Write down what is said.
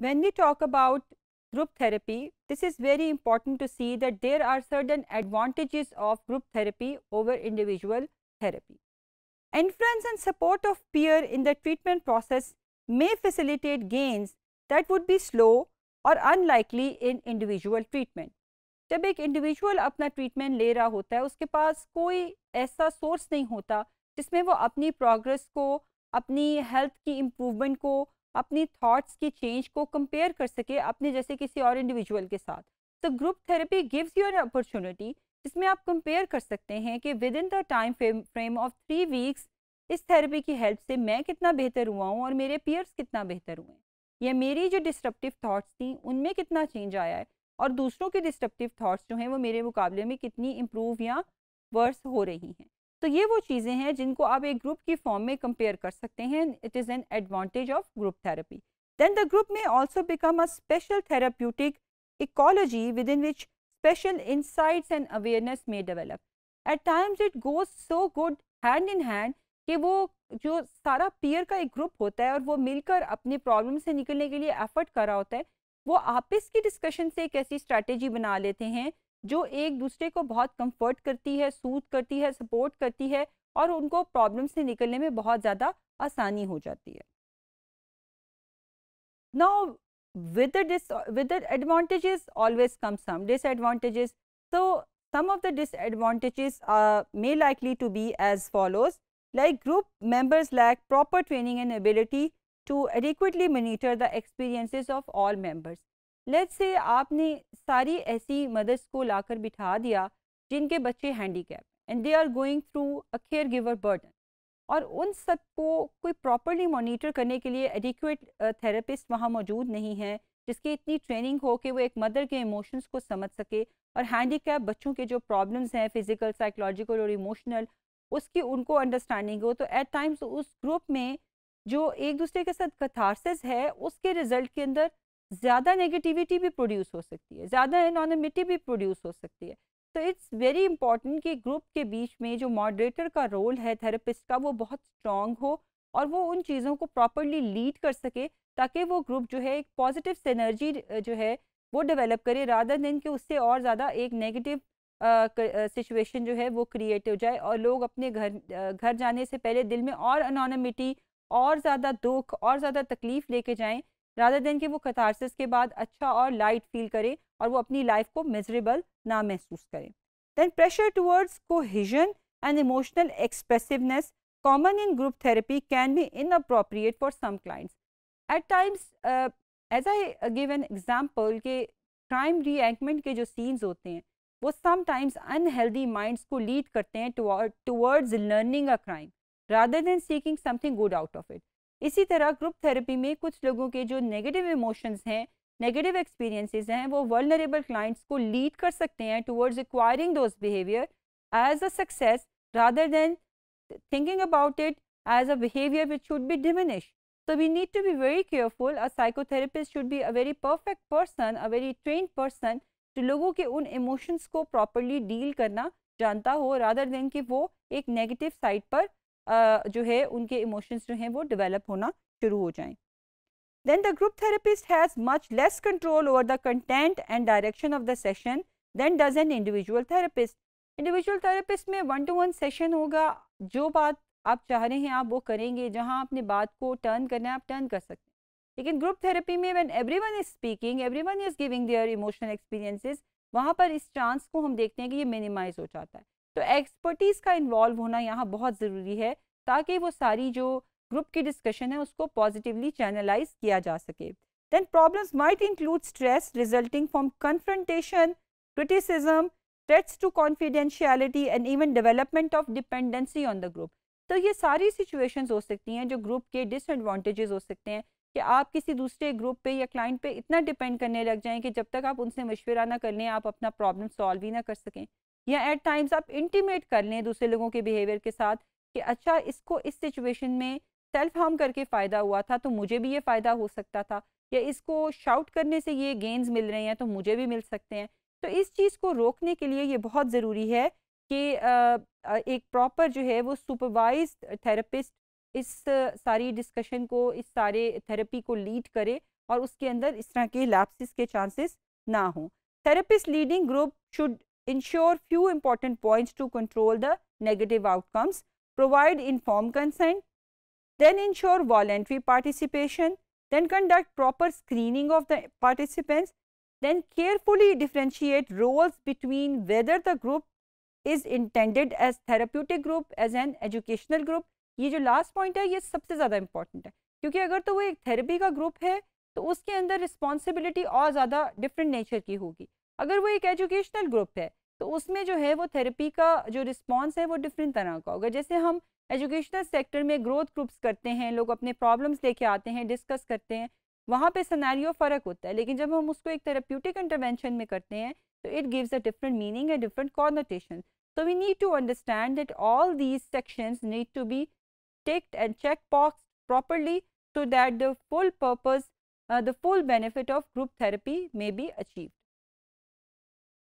When we talk about group therapy, this is very important to see that there are certain advantages of group therapy over individual therapy. Influence and support of peer in the treatment process may facilitate gains that would be slow or unlikely in individual treatment. जब एक individual अपना treatment ले रहा होता है उसके पास कोई ऐसा सोर्स नहीं होता जिसमें वो अपनी प्रोग्रेस को अपनी हेल्थ की इम्प्रूवमेंट को अपनी थॉट्स की चेंज को कंपेयर कर सके अपने जैसे किसी और इंडिविजुअल के साथ तो group therapy gives you an opportunity जिसमें आप कंपेयर कर सकते हैं कि within the time frame of three weeks इस थेरेपी की हेल्प से मैं कितना बेहतर हुआ हूँ और मेरे पीयर्स कितना बेहतर हुए या मेरी जो डिस्ट्रप्टिव थाट्स थी उनमें कितना चेंज आया है और दूसरों के डिस्ट्रप्टिव थाट्स जो हैं वो मेरे मुकाबले में कितनी इम्प्रूव या वर्स हो रही हैं तो ये वो चीज़ें हैं जिनको आप एक ग्रुप की फॉर्म में कंपेयर कर सकते हैं it is an advantage of group therapy then the group में also become a special therapeutic ecology within which special insights and awareness में develop at times it goes so good hand in hand कि वो जो सारा peer का एक group होता है और वो मिलकर अपने प्रॉब्लम से निकलने के लिए एफर्ट कर रहा होता है वो आपस की डिस्कशन से एक ऐसी स्ट्रैटेजी बना लेते हैं जो एक दूसरे को बहुत कंफर्ट करती है सूद करती है सपोर्ट करती है और उनको प्रॉब्लम से निकलने में बहुत ज़्यादा आसानी हो जाती है now with dis with advantages always come some disadvantages तो some of the disadvantages may likely to be as follows like group members lack proper training and ability to adequately monitor the experiences of all members let say आपने सारी ऐसी mother's को लाकर बिठा दिया जिनके बच्चे handicap and they are going through a care giver burden और उन सब को कोई प्रॉपरली मॉनिटर करने के लिए एडिक्यूट थेरेपिस्ट वहाँ मौजूद नहीं है जिसकी इतनी ट्रेनिंग हो कि वो एक मदर के इमोशंस को समझ सके और हैंडीकैप बच्चों के जो प्रॉब्लम्स हैं फिजिकल साइकोलॉजिकल और इमोशनल उसकी उनको अंडरस्टैंडिंग हो तो एट टाइम्स उस ग्रुप में जो एक दूसरे के साथ कथारसिस है उसके रिजल्ट के अंदर ज़्यादा नेगेटिविटी भी प्रोड्यूस हो सकती है ज़्यादा एनॉनमिटी भी प्रोड्यूस हो सकती है तो इट्स वेरी इंपॉर्टेंट कि ग्रुप के बीच में जो मॉडरेटर का रोल है थेरेपिस्ट का वो बहुत स्ट्रॉन्ग हो और वो उन चीज़ों को प्रॉपरली लीड कर सके ताकि वो ग्रुप जो है एक पॉजिटिव सेनर्जी जो है वो डेवलप करे राधा दिन के उससे और ज़्यादा एक नेगेटिव सिचुएशन जो है वो क्रिएट हो जाए और लोग अपने घर घर जाने से पहले दिल में और अनोनमिटी और ज़्यादा दुख और ज़्यादा तकलीफ़ लेके जाएं रादर देन कि वो कथारसिस के बाद अच्छा और लाइट फील करें और वो अपनी लाइफ को मेजरेबल ना महसूस करें then pressure towards cohesion and emotional expressiveness common in group therapy can be inappropriate for some clients at times as I give an example के क्राइम रीएंकमेंट के जो सीन्स होते हैं वो समटाइम्स अनहेल्दी माइंड्स को lead करते हैं towards learning a crime rather than seeking something good out of it इसी तरह ग्रुप थेरेपी में कुछ लोगों के जो नेगेटिव इमोशंस हैं नेगेटिव एक्सपीरियंसेस हैं वो वर्नरेबल क्लाइंट्स को लीड कर सकते हैं towards acquiring those behaviour as a success rather than thinking about it as a behaviour which should be diminish so we need to be very careful a psychotherapist should be a very perfect person a very train person जो लोगों के उन emotions को properly deal करना जानता हो rather than कि वो एक नेगेटिव साइड पर जो है उनके इमोशंस जो हैं वो डेवलप होना शुरू हो जाएं then the group therapist has much less control over the content and direction of the session than does an individual therapist individual therapist में वन टू वन सेशन होगा जो बात आप चाह रहे हैं आप वो करेंगे जहां आपने बात को टर्न करना है आप टर्न कर सकते हैं लेकिन ग्रुप थेरेपी में when everyone is speaking everyone is giving their emotional experiences वहां पर इस चांस को हम देखते हैं कि ये मिनिमाइज हो जाता है तो एक्सपर्टीज़ का इन्वॉल्व होना यहाँ बहुत ज़रूरी है ताकि वो सारी जो ग्रुप की डिस्कशन है उसको पॉजिटिवली चैनलाइज किया जा सके then problems might include stress resulting from confrontation criticism threats to confidentiality and even development of dependency on the group तो ये सारी सिचुएशंस हो सकती हैं जो ग्रुप के डिसएडवांटेजेस हो सकते हैं कि आप किसी दूसरे ग्रुप पे या क्लाइंट पे इतना डिपेंड करने लग जाएं कि जब तक आप उनसे मशवरा ना कर लें आप अपना प्रॉब्लम सॉल्व ही ना कर सकें या एट टाइम्स आप इंटीमेट कर लें दूसरे लोगों के बिहेवियर के साथ कि अच्छा इसको इस सिचुएशन में सेल्फ हार्म करके फ़ायदा हुआ था तो मुझे भी ये फ़ायदा हो सकता था या इसको शाउट करने से ये गेंस मिल रहे हैं तो मुझे भी मिल सकते हैं तो इस चीज़ को रोकने के लिए ये बहुत ज़रूरी है कि एक प्रॉपर जो है वो सुपरवाइज थेरेपिस्ट इस सारी डिस्कशन को इस सारे थेरेपी को लीड करे और उसके अंदर इस तरह के लैप्सिस के चांसेस ना हों therapist leading group should ensure few important points to control the negative outcomes, provide informed consent, then ensure voluntary participation, then conduct proper screening of the participants, then carefully differentiate roles between whether the group is intended as therapeutic group, as an educational group. ye jo last point hai ye sabse zyada important hai kyunki agar to wo ek therapy ka group hai to uske andar responsibility aur zyada different nature ki hogi agar wo ek educational group hai तो उसमें जो है वो therapy का जो response है वो different तरह का होगा जैसे हम एजुकेशनल सेक्टर में ग्रोथ ग्रुप्स करते हैं लोग अपने प्रॉब्लम्स लेके आते हैं डिस्कस करते हैं वहाँ पे सनारियो फ़र्क होता है लेकिन जब हम उसको एक थेरेप्यूटिक इंटरवेंशन में करते हैं तो it gives a different meaning and different connotation so we need to understand that all these section need to be tacked and check pox properly so that the full purpose the full benefit of group therapy may be achieve